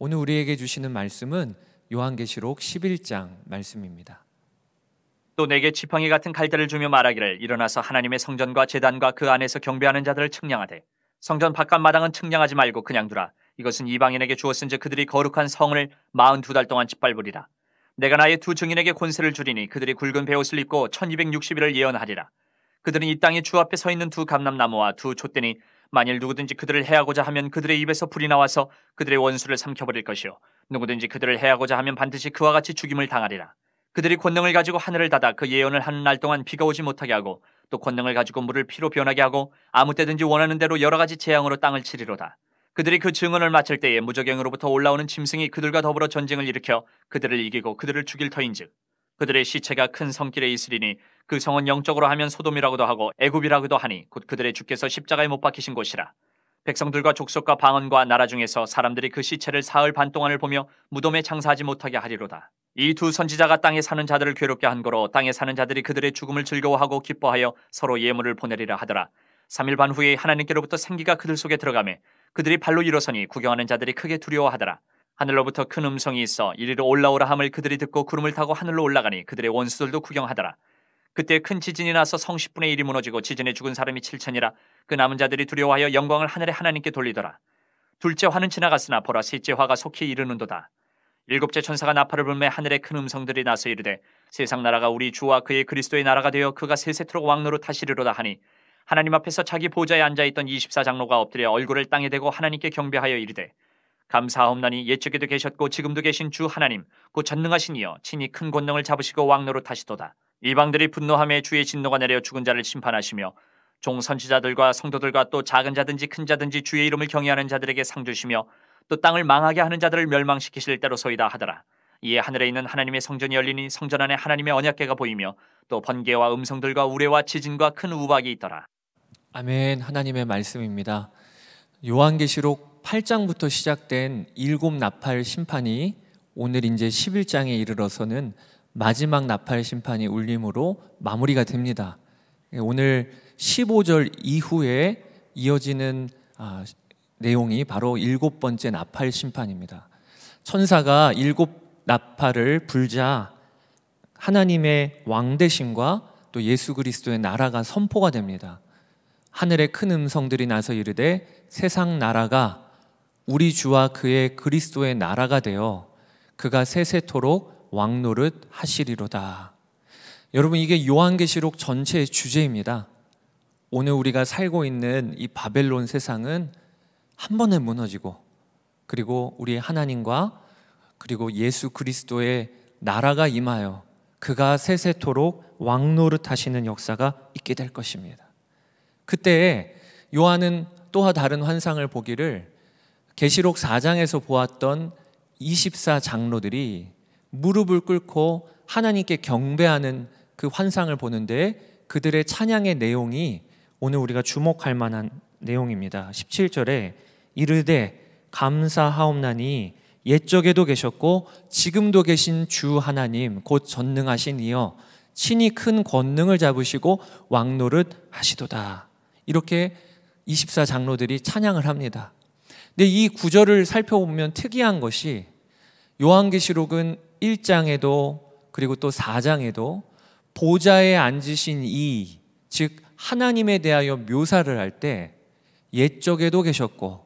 오늘 우리에게 주시는 말씀은 요한계시록 11장 말씀입니다. 또 내게 지팡이 같은 갈대를 주며 말하기를 일어나서 하나님의 성전과 제단과 그 안에서 경배하는 자들을 측량하되 성전 바깥 마당은 측량하지 말고 그냥 두라 이것은 이방인에게 주었은즉 그들이 거룩한 성을 마흔 두 달 동안 짓밟으리라 내가 나의 두 증인에게 권세를 주리니 그들이 굵은 베옷을 입고 1260일을 예언하리라 그들은 이 땅의 주 앞에 서 있는 두 감람나무와 두 촛대니 만일 누구든지 그들을 해하고자 하면 그들의 입에서 불이 나와서 그들의 원수를 삼켜버릴 것이요 누구든지 그들을 해하고자 하면 반드시 그와 같이 죽임을 당하리라. 그들이 권능을 가지고 하늘을 닫아 그 예언을 하는 날 동안 비가 오지 못하게 하고 또 권능을 가지고 물을 피로 변하게 하고 아무 때든지 원하는 대로 여러 가지 재앙으로 땅을 치리로다. 그들이 그 증언을 마칠 때에 무적행으로부터 올라오는 짐승이 그들과 더불어 전쟁을 일으켜 그들을 이기고 그들을 죽일 터인즉 그들의 시체가 큰 성길에 있으리니 그 성은 영적으로 하면 소돔이라고도 하고 애굽이라고도 하니 곧 그들의 주께서 십자가에 못 박히신 곳이라. 백성들과 족속과 방언과 나라 중에서 사람들이 그 시체를 사흘 반 동안을 보며 무덤에 장사하지 못하게 하리로다. 이 두 선지자가 땅에 사는 자들을 괴롭게 한 거로 땅에 사는 자들이 그들의 죽음을 즐거워하고 기뻐하여 서로 예물을 보내리라 하더라. 3일 반 후에 하나님께로부터 생기가 그들 속에 들어가매 그들이 발로 일어서니 구경하는 자들이 크게 두려워하더라. 하늘로부터 큰 음성이 있어 이리로 올라오라 함을 그들이 듣고 구름을 타고 하늘로 올라가니 그들의 원수들도 구경하더라. 그때 큰 지진이 나서 성 10분의 1이 무너지고 지진에 죽은 사람이 7천이라 그 남은 자들이 두려워하여 영광을 하늘의 하나님께 돌리더라. 둘째 화는 지나갔으나 보라 셋째 화가 속히 이르는도다. 일곱째 천사가 나팔을 불매 하늘의 큰 음성들이 나서 이르되 세상 나라가 우리 주와 그의 그리스도의 나라가 되어 그가 세세토록 왕로로 다시르로다 하니 하나님 앞에서 자기 보좌에 앉아 있던 24장로가 엎드려 얼굴을 땅에 대고 하나님께 경배하여 이르되 감사하옵나니 예측에도 계셨고 지금도 계신 주 하나님 곧그 전능하신 이여 친히 큰 권능을 잡으시고 왕노로 타시도다. 이방들이 분노함에 주의 진노가 내려 죽은 자를 심판하시며 종 선지자들과 성도들과 또 작은 자든지 큰 자든지 주의 이름을 경외하는 자들에게 상 주시며 또 땅을 망하게 하는 자들을 멸망시키실 때로소이다 하더라. 이에 하늘에 있는 하나님의 성전이 열리니 성전 안에 하나님의 언약궤가 보이며 또 번개와 음성들과 우레와 지진과 큰 우박이 있더라. 아멘. 하나님의 말씀입니다. 요한계시록 8장부터 시작된 일곱 나팔 심판이 오늘 이제 11장에 이르러서는 마지막 나팔 심판이 울림으로 마무리가 됩니다. 예, 오늘 15절 이후에 이어지는 아, 내용이 바로 일곱 번째 나팔 심판입니다. 천사가 일곱 나팔을 불자 하나님의 왕 대신과 또 예수 그리스도의 나라가 선포가 됩니다. 하늘에큰 음성들이 나서 이르되 세상 나라가 우리 주와 그의 그리스도의 나라가 되어 그가 세세토록 왕노릇 하시리로다. 여러분 이게 요한계시록 전체의 주제입니다. 오늘 우리가 살고 있는 이 바벨론 세상은 한 번에 무너지고 그리고 우리 하나님과 그리고 예수 그리스도의 나라가 임하여 그가 세세토록 왕노릇 하시는 역사가 있게 될 것입니다. 그때 요한은 또 다른 환상을 보기를 계시록 4장에서 보았던 24 장로들이 무릎을 꿇고 하나님께 경배하는 그 환상을 보는데 그들의 찬양의 내용이 오늘 우리가 주목할 만한 내용입니다. 17절에 이르되 감사하옵나니 옛적에도 계셨고 지금도 계신 주 하나님 곧 전능하신 이여 친히 큰 권능을 잡으시고 왕노릇 하시도다. 이렇게 24 장로들이 찬양을 합니다. 근데 이 구절을 살펴보면 특이한 것이 요한계시록은 1장에도 그리고 또 4장에도 보좌에 앉으신 이, 즉 하나님에 대하여 묘사를 할 때 옛적에도 계셨고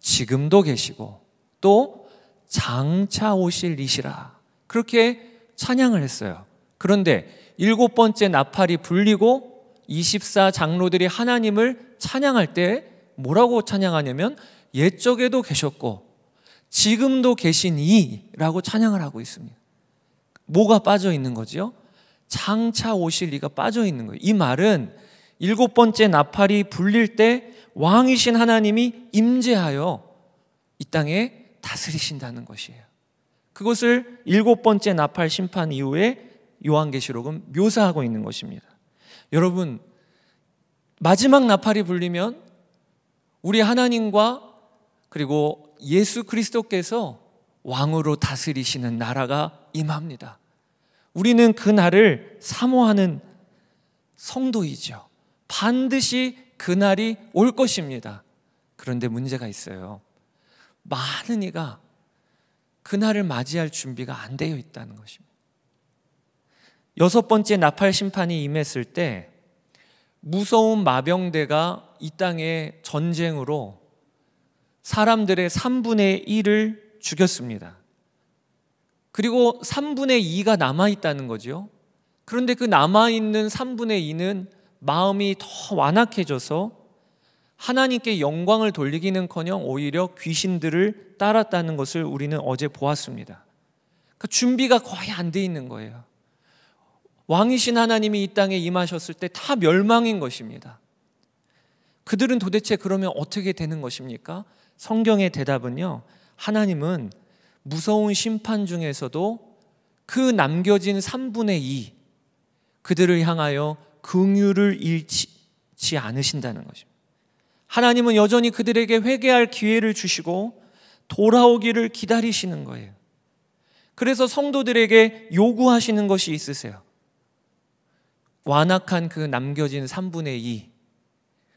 지금도 계시고 또 장차 오실 이시라 그렇게 찬양을 했어요. 그런데 일곱 번째 나팔이 불리고 24 장로들이 하나님을 찬양할 때 뭐라고 찬양하냐면 옛적에도 계셨고 지금도 계시니라고 찬양을 하고 있습니다. 뭐가 빠져 있는 거지요? 장차 오실 이가 빠져 있는 거예요. 이 말은 일곱 번째 나팔이 불릴 때 왕이신 하나님이 임재하여 이 땅에 다스리신다는 것이에요. 그것을 일곱 번째 나팔 심판 이후에 요한계시록은 묘사하고 있는 것입니다. 여러분, 마지막 나팔이 불리면 우리 하나님과 그리고 예수 그리스도께서 왕으로 다스리시는 나라가 임합니다. 우리는 그 날을 사모하는 성도이죠. 반드시 그 날이 올 것입니다. 그런데 문제가 있어요. 많은 이가 그 날을 맞이할 준비가 안 되어 있다는 것입니다. 여섯 번째 나팔 심판이 임했을 때 무서운 마병대가 이 땅의 전쟁으로 사람들의 3분의 1을 죽였습니다. 그리고 3분의 2가 남아있다는 거죠 그런데 그 남아있는 3분의 2는 마음이 더 완악해져서 하나님께 영광을 돌리기는 커녕 오히려 귀신들을 따랐다는 것을 우리는 어제 보았습니다. 그러니까 준비가 거의 안 돼 있는 거예요. 왕이신 하나님이 이 땅에 임하셨을 때 다 멸망인 것입니다. 그들은 도대체 그러면 어떻게 되는 것입니까? 성경의 대답은요. 하나님은 무서운 심판 중에서도 그 남겨진 3분의 2 그들을 향하여 긍휼을 잃지 않으신다는 것입니다. 하나님은 여전히 그들에게 회개할 기회를 주시고 돌아오기를 기다리시는 거예요. 그래서 성도들에게 요구하시는 것이 있으세요. 완악한 그 남겨진 3분의 2.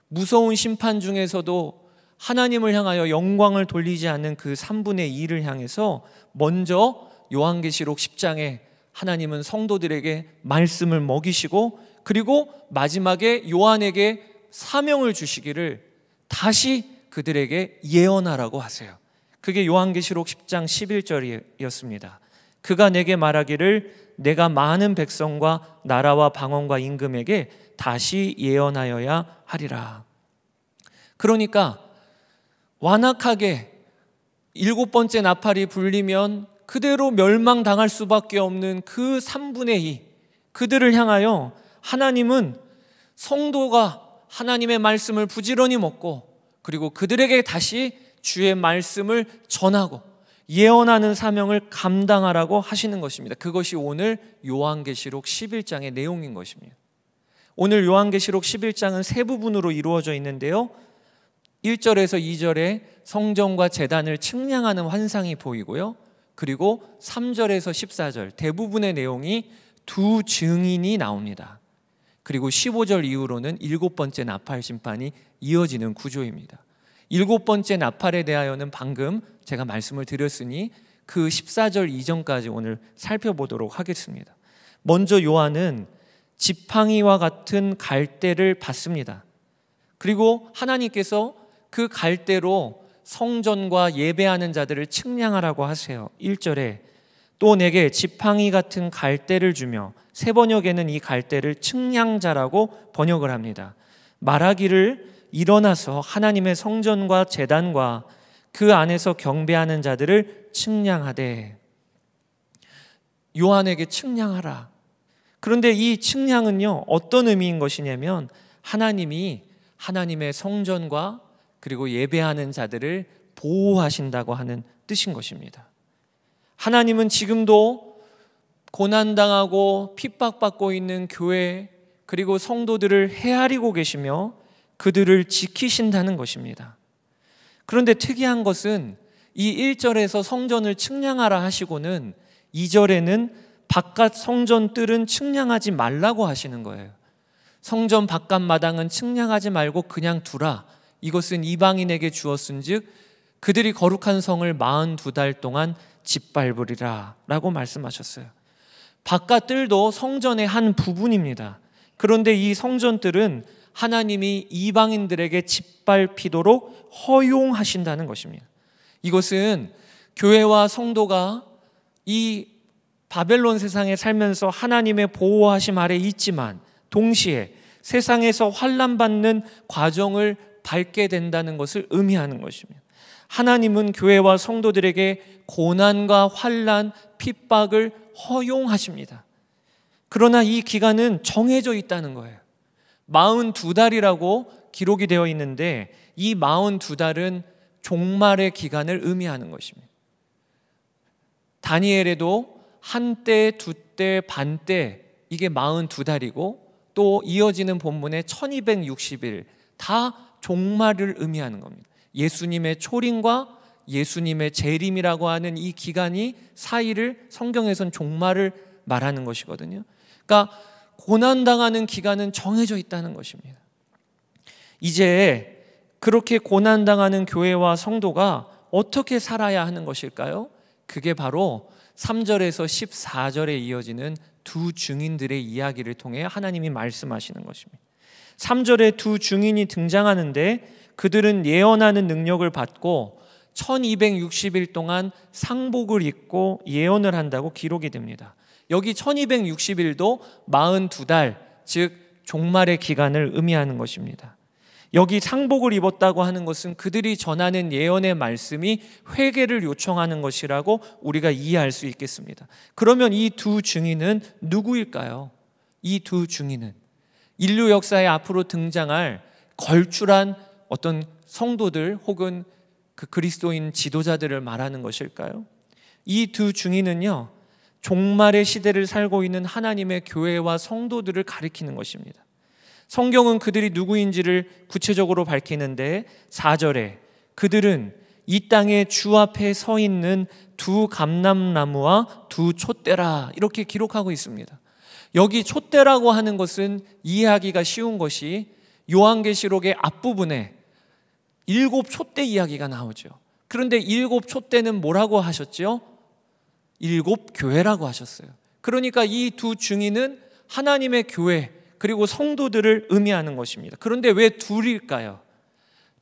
무서운 심판 중에서도 하나님을 향하여 영광을 돌리지 않는 그 3분의 2를 향해서 먼저 요한계시록 10장에 하나님은 성도들에게 말씀을 먹이시고 그리고 마지막에 요한에게 사명을 주시기를 다시 그들에게 예언하라고 하세요. 그게 요한계시록 10장 11절이었습니다. 그가 내게 말하기를 내가 많은 백성과 나라와 방언과 임금에게 다시 예언하여야 하리라. 그러니까 완악하게 일곱 번째 나팔이 불리면 그대로 멸망당할 수밖에 없는 그 3분의 2 그들을 향하여 하나님은 성도가 하나님의 말씀을 부지런히 먹고 그리고 그들에게 다시 주의 말씀을 전하고 예언하는 사명을 감당하라고 하시는 것입니다. 그것이 오늘 요한계시록 11장의 내용인 것입니다. 오늘 요한계시록 11장은 세 부분으로 이루어져 있는데요. 1절에서 2절에 성전과 재단을 측량하는 환상이 보이고요. 그리고 3절에서 14절 대부분의 내용이 두 증인이 나옵니다. 그리고 15절 이후로는 일곱 번째 나팔 심판이 이어지는 구조입니다. 일곱 번째 나팔에 대하여는 방금 제가 말씀을 드렸으니 그 14절 이전까지 오늘 살펴보도록 하겠습니다. 먼저 요한은 지팡이와 같은 갈대를 받습니다. 그리고 하나님께서 그 갈대로 성전과 예배하는 자들을 측량하라고 하세요. 1절에 또 내게 지팡이 같은 갈대를 주며 세 번역에는 이 갈대를 측량자라고 번역을 합니다. 말하기를 일어나서 하나님의 성전과 재단과 그 안에서 경배하는 자들을 측량하되 요한에게 측량하라. 그런데 이 측량은요 어떤 의미인 것이냐면 하나님이 하나님의 성전과 그리고 예배하는 자들을 보호하신다고 하는 뜻인 것입니다. 하나님은 지금도 고난당하고 핍박받고 있는 교회 그리고 성도들을 헤아리고 계시며 그들을 지키신다는 것입니다. 그런데 특이한 것은 이 1절에서 성전을 측량하라 하시고는 2절에는 바깥 성전 뜰은 측량하지 말라고 하시는 거예요. 성전 바깥 마당은 측량하지 말고 그냥 두라. 이것은 이방인에게 주었은즉 그들이 거룩한 성을 42달 동안 짓밟으리라라고 말씀하셨어요. 바깥들도 성전의 한 부분입니다. 그런데 이 성전들은 하나님이 이방인들에게 짓밟히도록 허용하신다는 것입니다. 이것은 교회와 성도가 이 바벨론 세상에 살면서 하나님의 보호하심 아래 있지만 동시에 세상에서 환란 받는 과정을 밝게 된다는 것을 의미하는 것입니다. 하나님은 교회와 성도들에게 고난과 환란, 핍박을 허용하십니다. 그러나 이 기간은 정해져 있다는 거예요. 42달이라고 기록이 되어 있는데 이 42달은 종말의 기간을 의미하는 것입니다. 다니엘에도 한때, 두때, 반때 이게 42달이고 또 이어지는 본문에 1260일 다 종말을 의미하는 겁니다. 예수님의 초림과 예수님의 재림이라고 하는 이 기간이 사이를 성경에선 종말을 말하는 것이거든요. 그러니까 고난 당하는 기간은 정해져 있다는 것입니다. 이제 그렇게 고난 당하는 교회와 성도가 어떻게 살아야 하는 것일까요? 그게 바로 3절에서 14절에 이어지는 두 증인들의 이야기를 통해 하나님이 말씀하시는 것입니다. 3절에 두 중인이 등장하는데 그들은 예언하는 능력을 받고 1260일 동안 상복을 입고 예언을 한다고 기록이 됩니다. 여기 1260일도 42달, 즉 종말의 기간을 의미하는 것입니다. 여기 상복을 입었다고 하는 것은 그들이 전하는 예언의 말씀이 회개를 요청하는 것이라고 우리가 이해할 수 있겠습니다. 그러면 이 두 증인은 누구일까요? 이 두 증인은 인류 역사에 앞으로 등장할 걸출한 어떤 성도들 혹은 그 그리스도인 지도자들을 말하는 것일까요? 이 두 중인은요, 종말의 시대를 살고 있는 하나님의 교회와 성도들을 가리키는 것입니다. 성경은 그들이 누구인지를 구체적으로 밝히는데 4절에 그들은 이 땅의 주 앞에 서 있는 두 감람나무와 두 촛대라 이렇게 기록하고 있습니다. 여기 촛대라고 하는 것은 이해하기가 쉬운 것이 요한계시록의 앞부분에 일곱 촛대 이야기가 나오죠. 그런데 일곱 촛대는 뭐라고 하셨지요? 일곱 교회라고 하셨어요. 그러니까 이두 중인은 하나님의 교회 그리고 성도들을 의미하는 것입니다. 그런데 왜 둘일까요?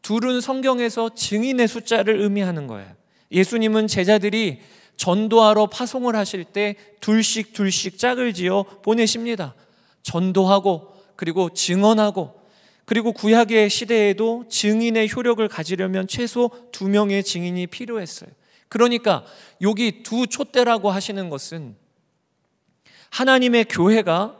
둘은 성경에서 증인의 숫자를 의미하는 거예요. 예수님은 제자들이 전도하러 파송을 하실 때 둘씩 둘씩 짝을 지어 보내십니다. 전도하고 그리고 증언하고 그리고 구약의 시대에도 증인의 효력을 가지려면 최소 두 명의 증인이 필요했어요. 그러니까 여기 두 촛대라고 하시는 것은 하나님의 교회가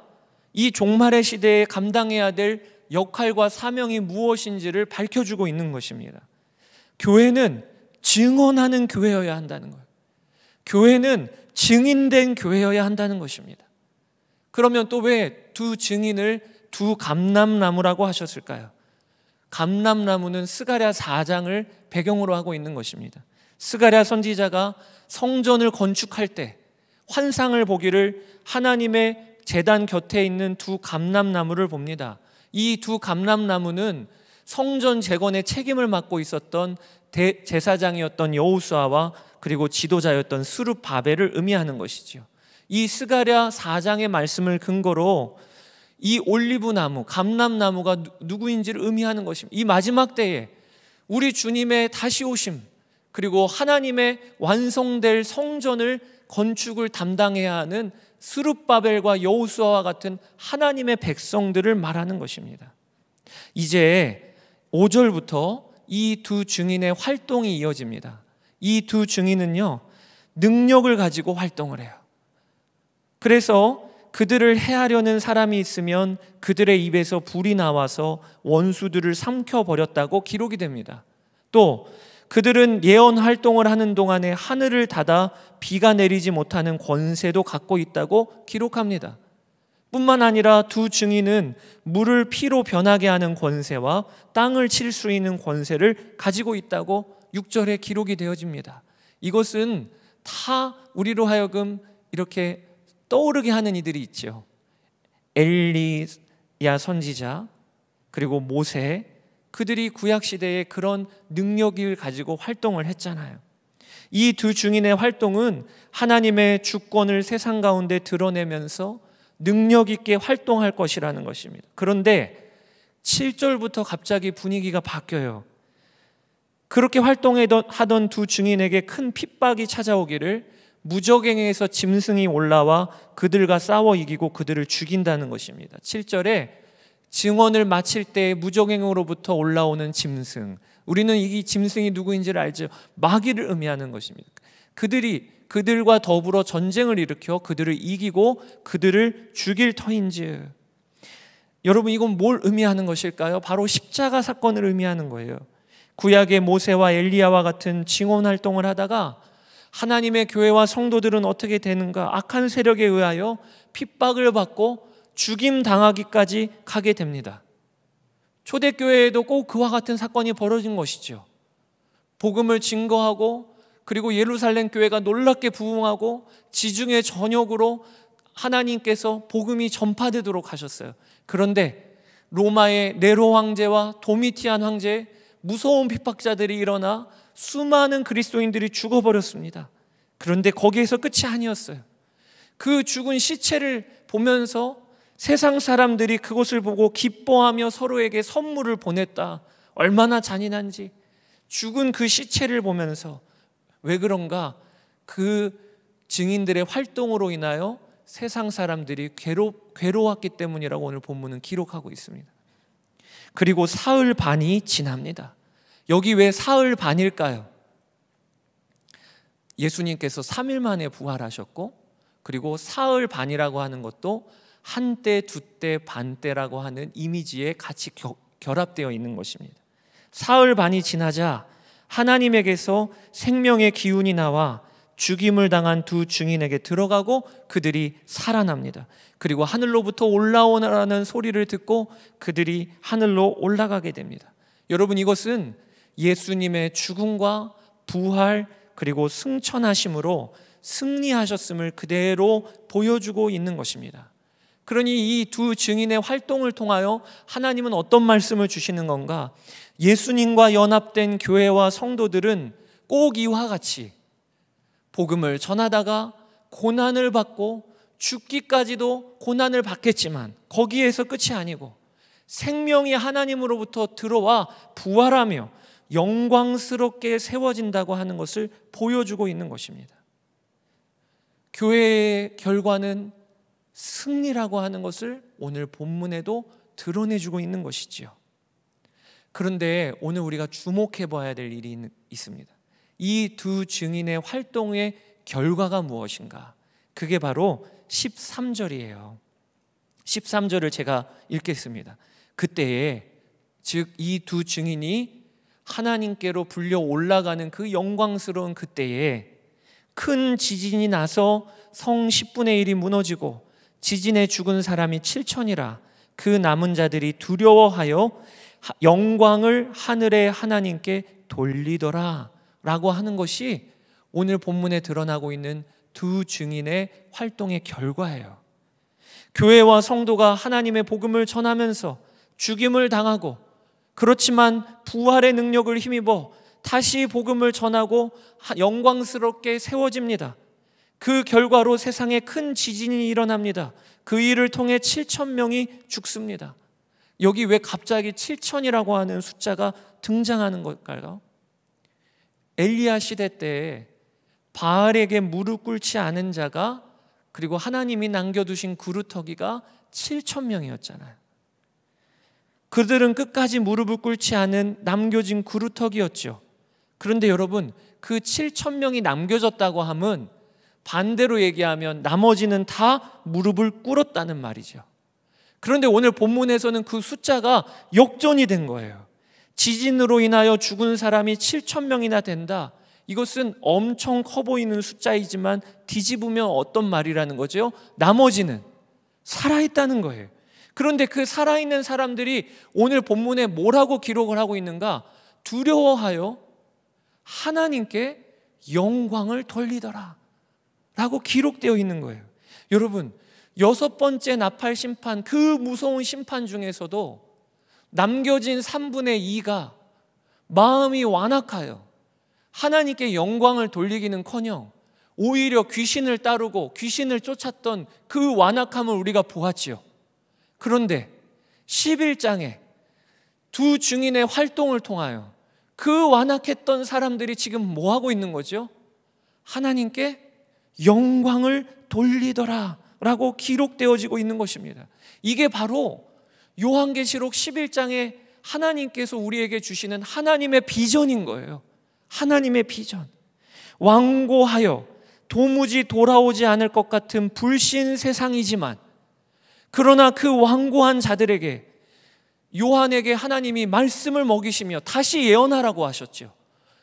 이 종말의 시대에 감당해야 될 역할과 사명이 무엇인지를 밝혀주고 있는 것입니다. 교회는 증언하는 교회여야 한다는 거예요. 교회는 증인된 교회여야 한다는 것입니다. 그러면 또 왜 두 증인을 두 감람나무라고 하셨을까요? 감람나무는 스가랴 4장을 배경으로 하고 있는 것입니다. 스가랴 선지자가 성전을 건축할 때 환상을 보기를 하나님의 재단 곁에 있는 두 감람나무를 봅니다. 이 두 감람나무는 성전 재건의 책임을 맡고 있었던 제사장이었던 여호수아와 그리고 지도자였던 수르바벨을 의미하는 것이지요. 이 스가랴 4장의 말씀을 근거로 이 올리브 나무, 감람 나무가 누구인지를 의미하는 것입니다. 이 마지막 때에 우리 주님의 다시 오심 그리고 하나님의 완성될 성전을 건축을 담당해야 하는 스룹바벨과 여호수아와 같은 하나님의 백성들을 말하는 것입니다. 이제 5절부터 이 두 증인의 활동이 이어집니다. 이두 증인은요, 능력을 가지고 활동을 해요. 그래서 그들을 해하려는 사람이 있으면 그들의 입에서 불이 나와서 원수들을 삼켜버렸다고 기록이 됩니다. 또 그들은 예언 활동을 하는 동안에 하늘을 닫아 비가 내리지 못하는 권세도 갖고 있다고 기록합니다. 뿐만 아니라 두 증인은 물을 피로 변하게 하는 권세와 땅을 칠 수 있는 권세를 가지고 있다고 6절에 기록이 되어집니다. 이것은 다 우리로 하여금 이렇게 떠오르게 하는 이들이 있죠. 엘리야 선지자 그리고 모세 그들이 구약 시대에 그런 능력을 가지고 활동을 했잖아요. 이 두 중인의 활동은 하나님의 주권을 세상 가운데 드러내면서 능력 있게 활동할 것이라는 것입니다. 그런데 7절부터 갑자기 분위기가 바뀌어요. 그렇게 활동하던 두 증인에게 큰 핍박이 찾아오기를 무적행에서 짐승이 올라와 그들과 싸워 이기고 그들을 죽인다는 것입니다. 7절에 증언을 마칠 때 무적행으로부터 올라오는 짐승. 우리는 이 짐승이 누구인지를 알죠. 마귀를 의미하는 것입니다. 그들이 그들과 더불어 전쟁을 일으켜 그들을 이기고 그들을 죽일 터인지 여러분 이건 뭘 의미하는 것일까요? 바로 십자가 사건을 의미하는 거예요. 구약의 모세와 엘리야와 같은 증언 활동을 하다가 하나님의 교회와 성도들은 어떻게 되는가? 악한 세력에 의하여 핍박을 받고 죽임 당하기까지 가게 됩니다. 초대교회에도 꼭 그와 같은 사건이 벌어진 것이죠. 복음을 증거하고 그리고 예루살렘 교회가 놀랍게 부흥하고 지중해 전역으로 하나님께서 복음이 전파되도록 하셨어요. 그런데 로마의 네로 황제와 도미티안 황제 무서운 핍박자들이 일어나 수많은 그리스도인들이 죽어버렸습니다. 그런데 거기에서 끝이 아니었어요. 그 죽은 시체를 보면서 세상 사람들이 그것을 보고 기뻐하며 서로에게 선물을 보냈다. 얼마나 잔인한지 죽은 그 시체를 보면서 왜 그런가 그 증인들의 활동으로 인하여 세상 사람들이 괴로, 괴로웠기 때문이라고 오늘 본문은 기록하고 있습니다. 그리고 사흘 반이 지납니다. 여기 왜 사흘 반일까요? 예수님께서 3일 만에 부활하셨고 그리고 사흘 반이라고 하는 것도 한때, 두때, 반때라고 하는 이미지에 같이 겨, 결합되어 있는 것입니다. 사흘 반이 지나자 하나님에게서 생명의 기운이 나와 죽임을 당한 두 증인에게 들어가고 그들이 살아납니다. 그리고 하늘로부터 올라오라는 소리를 듣고 그들이 하늘로 올라가게 됩니다. 여러분 이것은 예수님의 죽음과 부활 그리고 승천하심으로 승리하셨음을 그대로 보여주고 있는 것입니다. 그러니 이 두 증인의 활동을 통하여 하나님은 어떤 말씀을 주시는 건가? 예수님과 연합된 교회와 성도들은 꼭 이와 같이 복음을 전하다가 고난을 받고 죽기까지도 고난을 받겠지만 거기에서 끝이 아니고 생명이 하나님으로부터 들어와 부활하며 영광스럽게 세워진다고 하는 것을 보여주고 있는 것입니다. 교회의 결과는 승리라고 하는 것을 오늘 본문에도 드러내주고 있는 것이지요. 그런데 오늘 우리가 주목해 봐야 될 일이 있습니다. 이두 증인의 활동의 결과가 무엇인가? 그게 바로 13절이에요. 13절을 제가 읽겠습니다. 그때에 즉 이 두 증인이 하나님께로 불려 올라가는 그 영광스러운 그때에 큰 지진이 나서 성 10분의 1이 무너지고 지진에 죽은 사람이 7천이라 그 남은 자들이 두려워하여 영광을 하늘의 하나님께 돌리더라. 라고 하는 것이 오늘 본문에 드러나고 있는 두 증인의 활동의 결과예요. 교회와 성도가 하나님의 복음을 전하면서 죽임을 당하고 그렇지만 부활의 능력을 힘입어 다시 복음을 전하고 영광스럽게 세워집니다. 그 결과로 세상에 큰 지진이 일어납니다. 그 일을 통해 7천 명이 죽습니다. 여기 왜 갑자기 7천이라고 하는 숫자가 등장하는 걸까요? 엘리야 시대 때에 바알에게 무릎 꿇지 않은 자가 그리고 하나님이 남겨두신 구루터기가 7천 명이었잖아요. 그들은 끝까지 무릎을 꿇지 않은 남겨진 구루터기였죠. 그런데 여러분 그 7천 명이 남겨졌다고 함은 반대로 얘기하면 나머지는 다 무릎을 꿇었다는 말이죠. 그런데 오늘 본문에서는 그 숫자가 역전이 된 거예요. 지진으로 인하여 죽은 사람이 7천 명이나 된다. 이것은 엄청 커 보이는 숫자이지만 뒤집으면 어떤 말이라는 거죠? 나머지는 살아있다는 거예요. 그런데 그 살아있는 사람들이 오늘 본문에 뭐라고 기록을 하고 있는가? 두려워하여 하나님께 영광을 돌리더라. 라고 기록되어 있는 거예요. 여러분, 여섯 번째 나팔 심판, 그 무서운 심판 중에서도 남겨진 3분의 2가 마음이 완악하여 하나님께 영광을 돌리기는 커녕 오히려 귀신을 따르고 귀신을 쫓았던 그 완악함을 우리가 보았지요. 그런데 11장에 두 증인의 활동을 통하여 그 완악했던 사람들이 지금 뭐 하고 있는 거죠? 하나님께 영광을 돌리더라 라고 기록되어지고 있는 것입니다. 이게 바로 요한계시록 11장에 하나님께서 우리에게 주시는 하나님의 비전인 거예요. 하나님의 비전. 완고하여 도무지 돌아오지 않을 것 같은 불신 세상이지만 그러나 그 완고한 자들에게 요한에게 하나님이 말씀을 먹이시며 다시 예언하라고 하셨지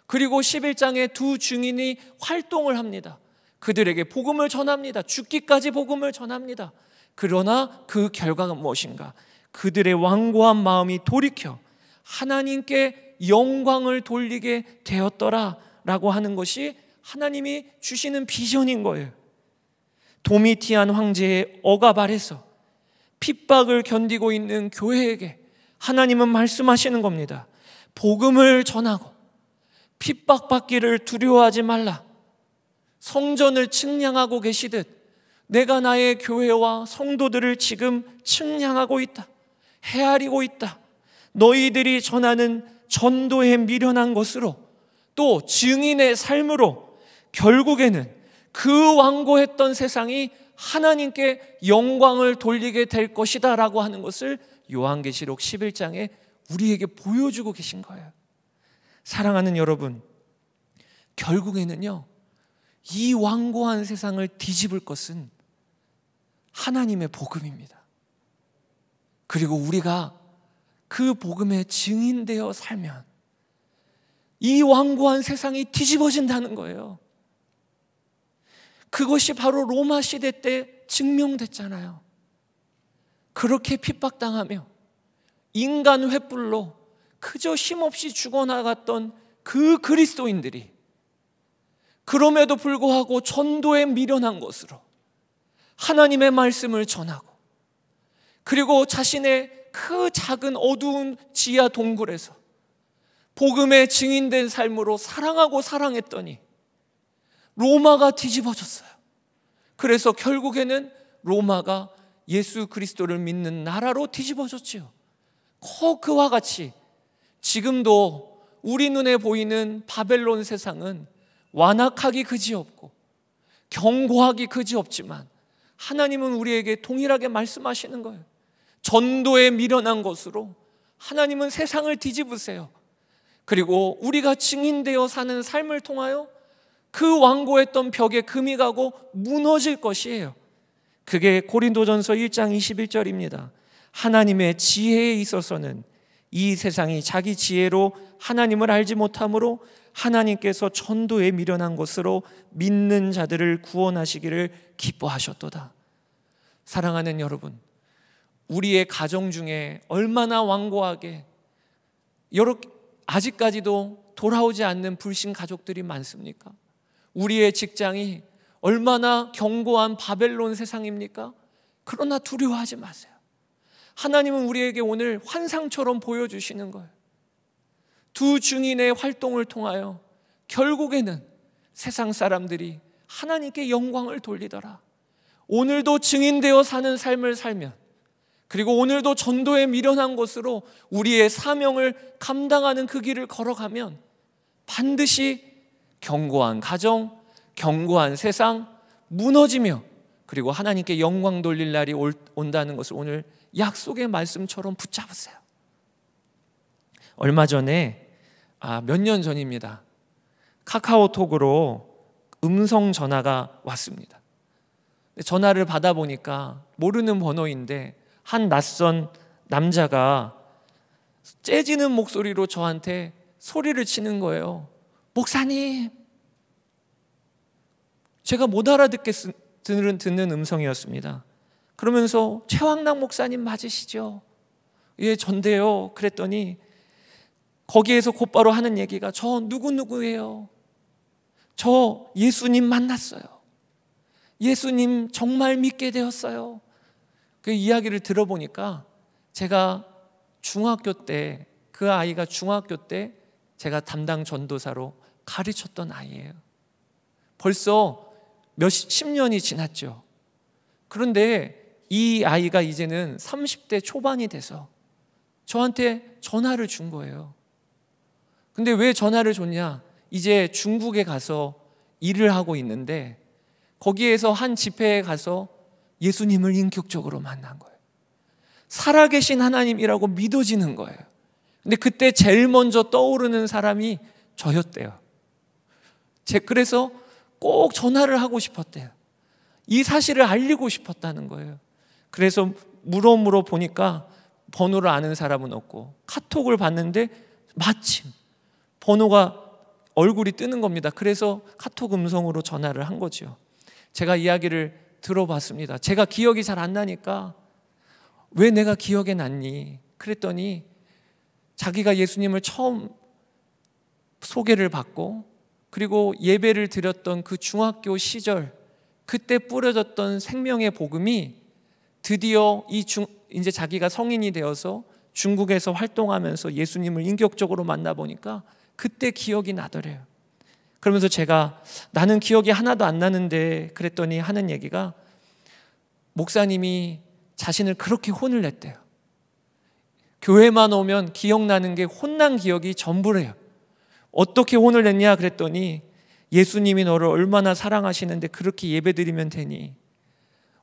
그리고 11장에 두 증인이 활동을 합니다. 그들에게 복음을 전합니다. 죽기까지 복음을 전합니다. 그러나 그 결과가 무엇인가? 그들의 완고한 마음이 돌이켜 하나님께 영광을 돌리게 되었더라 라고 하는 것이 하나님이 주시는 비전인 거예요. 도미티안 황제의 억압 아래서 핍박을 견디고 있는 교회에게 하나님은 말씀하시는 겁니다. 복음을 전하고 핍박받기를 두려워하지 말라. 성전을 측량하고 계시듯 내가 나의 교회와 성도들을 지금 측량하고 있다. 헤아리고 있다. 너희들이 전하는 전도에 미련한 것으로 또 증인의 삶으로 결국에는 그 왕고했던 세상이 하나님께 영광을 돌리게 될 것이다 라고 하는 것을 요한계시록 11장에 우리에게 보여주고 계신 거예요. 사랑하는 여러분, 결국에는요, 이 완고한 세상을 뒤집을 것은 하나님의 복음입니다. 그리고 우리가 그복음에 증인되어 살면 이 완고한 세상이 뒤집어진다는 거예요. 그것이 바로 로마 시대 때 증명됐잖아요. 그렇게 핍박당하며 인간 횃불로 그저 힘없이 죽어나갔던 그 그리스도인들이 그럼에도 불구하고 전도에 미련한 것으로 하나님의 말씀을 전하고 그리고 자신의 그 작은 어두운 지하 동굴에서 복음의 증인된 삶으로 사랑하고 사랑했더니 로마가 뒤집어졌어요. 그래서 결국에는 로마가 예수 그리스도를 믿는 나라로 뒤집어졌지요. 코 그와 같이 지금도 우리 눈에 보이는 바벨론 세상은 완악하기 그지없고 경고하기 그지없지만 하나님은 우리에게 동일하게 말씀하시는 거예요. 전도에 밀어난 것으로 하나님은 세상을 뒤집으세요. 그리고 우리가 증인되어 사는 삶을 통하여 그완고했던 벽에 금이 가고 무너질 것이에요. 그게 고린도전서 1장 21절입니다. 하나님의 지혜에 있어서는 이 세상이 자기 지혜로 하나님을 알지 못함으로 하나님께서 천도에 미련한 것으로 믿는 자들을 구원하시기를 기뻐하셨도다. 사랑하는 여러분, 우리의 가정 중에 얼마나 완고하게 여러 아직까지도 돌아오지 않는 불신 가족들이 많습니까? 우리의 직장이 얼마나 견고한 바벨론 세상입니까? 그러나 두려워하지 마세요. 하나님은 우리에게 오늘 환상처럼 보여주시는 거예요. 두 증인의 활동을 통하여 결국에는 세상 사람들이 하나님께 영광을 돌리더라. 오늘도 증인되어 사는 삶을 살면 그리고 오늘도 전도에 미련한 것으로 우리의 사명을 감당하는 그 길을 걸어가면 반드시 견고한 가정, 견고한 세상 무너지며 그리고 하나님께 영광 돌릴 날이 온다는 것을 오늘 약속의 말씀처럼 붙잡으세요. 얼마 전에 아, 몇 년 전입니다. 카카오톡으로 음성 전화가 왔습니다. 전화를 받아보니까 모르는 번호인데 한 낯선 남자가 째지는 목소리로 저한테 소리를 치는 거예요. 목사님! 제가 못알아듣는 듣는 음성이었습니다. 그러면서 최황락 목사님 맞으시죠? 예, 전데요. 그랬더니 거기에서 곧바로 하는 얘기가 저 누구누구예요. 저 예수님 만났어요. 예수님 정말 믿게 되었어요. 그 이야기를 들어보니까 제가 중학교 때 그 아이가 중학교 때 제가 담당 전도사로 가르쳤던 아이예요. 벌써 몇 십 년이 지났죠. 그런데 이 아이가 이제는 30대 초반이 돼서 저한테 전화를 준 거예요. 근데 왜 전화를 줬냐? 이제 중국에 가서 일을 하고 있는데 거기에서 한 집회에 가서 예수님을 인격적으로 만난 거예요. 살아계신 하나님이라고 믿어지는 거예요. 근데 그때 제일 먼저 떠오르는 사람이 저였대요. 제 그래서 꼭 전화를 하고 싶었대요. 이 사실을 알리고 싶었다는 거예요. 그래서 물어 물어 보니까 번호를 아는 사람은 없고 카톡을 봤는데 마침 번호가 얼굴이 뜨는 겁니다. 그래서 카톡 음성으로 전화를 한거지 제가 이야기를 들어봤습니다. 제가 기억이 잘 안 나니까 왜 내가 기억에 났니? 그랬더니 자기가 예수님을 처음 소개를 받고 그리고 예배를 드렸던 그 중학교 시절 그때 뿌려졌던 생명의 복음이 드디어 이 중, 이제 자기가 성인이 되어서 중국에서 활동하면서 예수님을 인격적으로 만나보니까 그때 기억이 나더래요. 그러면서 제가 나는 기억이 하나도 안 나는데 그랬더니 하는 얘기가 목사님이 자신을 그렇게 혼을 냈대요. 교회만 오면 기억나는 게 혼난 기억이 전부래요. 어떻게 혼을 냈냐 그랬더니 예수님이 너를 얼마나 사랑하시는데 그렇게 예배드리면 되니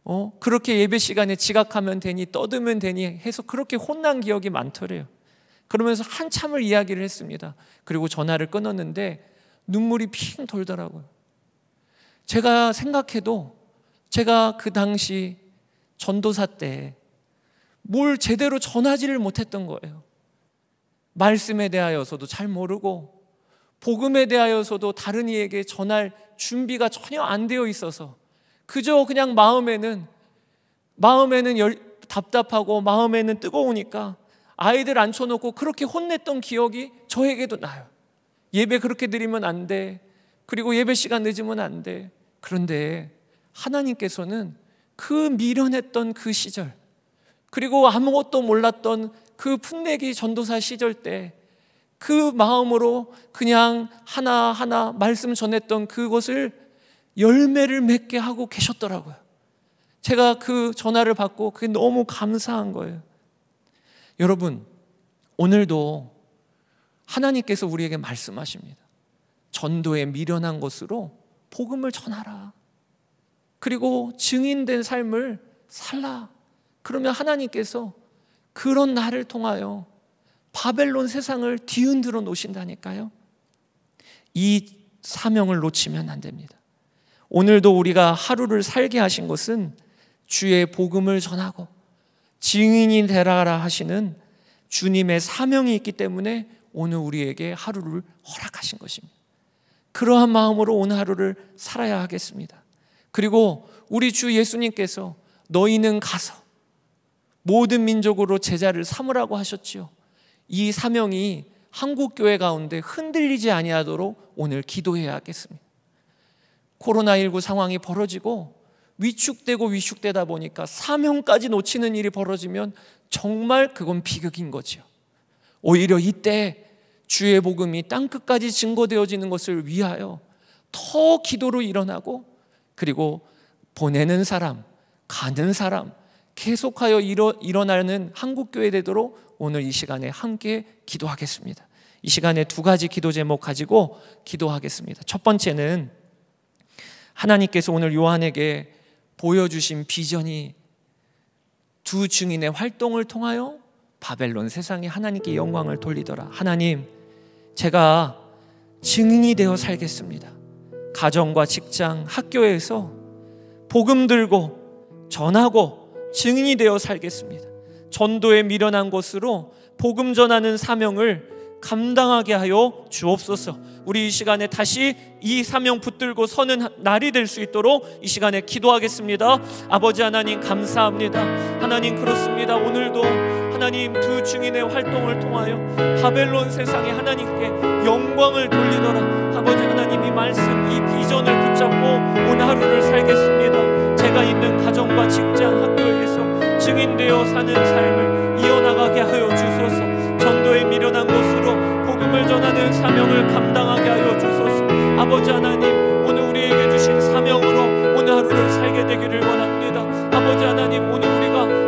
어? 그렇게 예배 시간에 지각하면 되니 떠들면 되니 해서 그렇게 혼난 기억이 많더래요. 그러면서 한참을 이야기를 했습니다. 그리고 전화를 끊었는데 눈물이 핑 돌더라고요. 제가 생각해도 제가 그 당시 전도사 때 뭘 제대로 전하지를 못했던 거예요. 말씀에 대하여서도 잘 모르고 복음에 대하여서도 다른 이에게 전할 준비가 전혀 안 되어 있어서 그저 그냥 마음에는 마음에는 열, 답답하고 마음에는 뜨거우니까 아이들 앉혀놓고 그렇게 혼냈던 기억이 저에게도 나요. 예배 그렇게 드리면 안 돼. 그리고 예배 시간 늦으면 안 돼. 그런데 하나님께서는 그 미련했던 그 시절, 그리고 아무것도 몰랐던 그 풋내기 전도사 시절 때, 그 마음으로 그냥 하나하나 말씀 전했던 그것을 열매를 맺게 하고 계셨더라고요. 제가 그 전화를 받고 그게 너무 감사한 거예요. 여러분, 오늘도 하나님께서 우리에게 말씀하십니다. 전도에 미련한 것으로 복음을 전하라. 그리고 증인된 삶을 살라. 그러면 하나님께서 그런 나를 통하여 바벨론 세상을 뒤흔들어 놓으신다니까요. 이 사명을 놓치면 안 됩니다. 오늘도 우리가 하루를 살게 하신 것은 주의 복음을 전하고 증인이 되라 하시는 주님의 사명이 있기 때문에 오늘 우리에게 하루를 허락하신 것입니다. 그러한 마음으로 오늘 하루를 살아야 하겠습니다. 그리고 우리 주 예수님께서 너희는 가서 모든 민족으로 제자를 삼으라고 하셨지요. 이 사명이 한국 교회 가운데 흔들리지 아니하도록 오늘 기도해야 하겠습니다. 코로나19 상황이 벌어지고 위축되고 위축되다 보니까 사명까지 놓치는 일이 벌어지면 정말 그건 비극인 거지 오히려 이때 주의 복음이 땅 끝까지 증거되어지는 것을 위하여 더 기도로 일어나고 그리고 보내는 사람, 가는 사람 계속하여 일어, 일어나는 한국 교회 되도록 오늘 이 시간에 함께 기도하겠습니다. 이 시간에 두 가지 기도 제목 가지고 기도하겠습니다. 첫 번째는 하나님께서 오늘 요한에게 보여주신 비전이 두 증인의 활동을 통하여 바벨론 세상에 하나님께 영광을 돌리더라. 하나님, 제가 증인이 되어 살겠습니다. 가정과 직장, 학교에서 복음 들고 전하고 증인이 되어 살겠습니다. 전도에 미련한 곳으로 복음 전하는 사명을 감당하게 하여 주옵소서. 우리 이 시간에 다시 이 사명 붙들고 서는 날이 될 수 있도록 이 시간에 기도하겠습니다. 아버지 하나님 감사합니다. 하나님 그렇습니다. 오늘도 하나님 두 증인의 활동을 통하여 바벨론 세상에 하나님께 영광을 돌리더라 아버지 하나님 이 말씀 이 비전을 붙잡고 온 하루를 살겠습니다 제가 있는 가정과 직장 학교에서 증인되어 사는 삶을 이어나가게 하여 주소서 전도에 미련한 곳으로 복음을 전하는 사명을 감당하게 하여 주소서 아버지 하나님 오늘 우리에게 주신 사명으로 오늘 하루를 살게 되기를 원합니다 아버지 하나님 오늘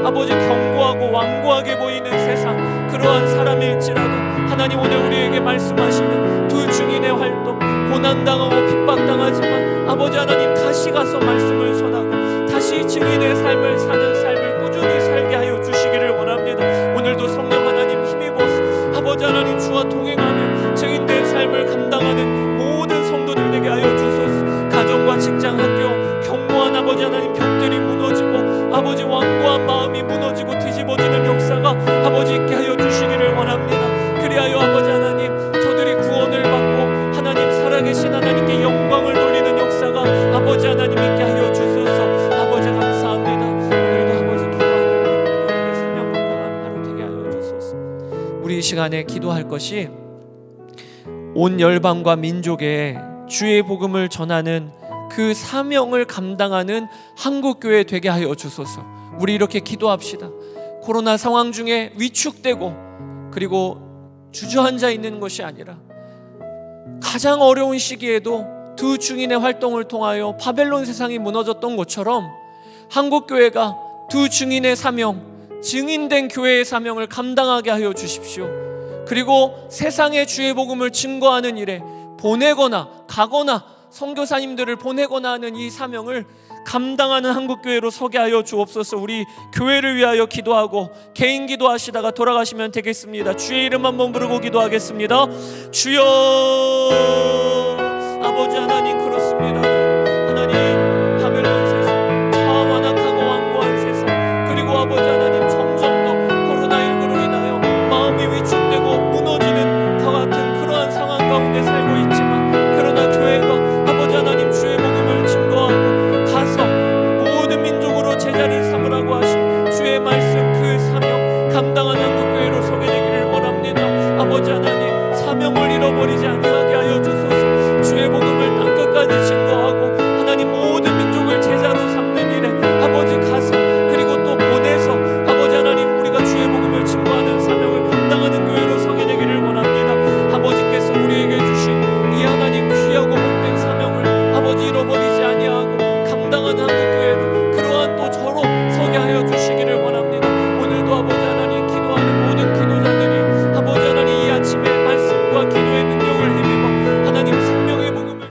아버지 경고하고 완고하게 보이는 세상 그러한 사람일지라도 하나님 오늘 우리에게 말씀하시는 두중인의 활동 고난당하고 핍박당하지만 아버지 하나님 다시 가서 말씀을 전하고 다시 증인의 삶을 사는 삶 시간에 기도할 것이 온 열방과 민족에 주의 복음을 전하는 그 사명을 감당하는 한국교회 되게 하여 주소서. 우리 이렇게 기도합시다. 코로나 상황 중에 위축되고 그리고 주저앉아 있는 것이 아니라 가장 어려운 시기에도 두 중인의 활동을 통하여 바벨론 세상이 무너졌던 것처럼 한국교회가 두 중인의 사명, 증인된 교회의 사명을 감당하게 하여 주십시오. 그리고 세상의 주의 복음을 증거하는 일에 보내거나 가거나 선교사님들을 보내거나 하는 이 사명을 감당하는 한국교회로 서게 하여 주옵소서 우리 교회를 위하여 기도하고 개인 기도하시다가 돌아가시면 되겠습니다. 주의 이름 한번 부르고 기도하겠습니다. 주여 아버지 하나님 그렇습니다.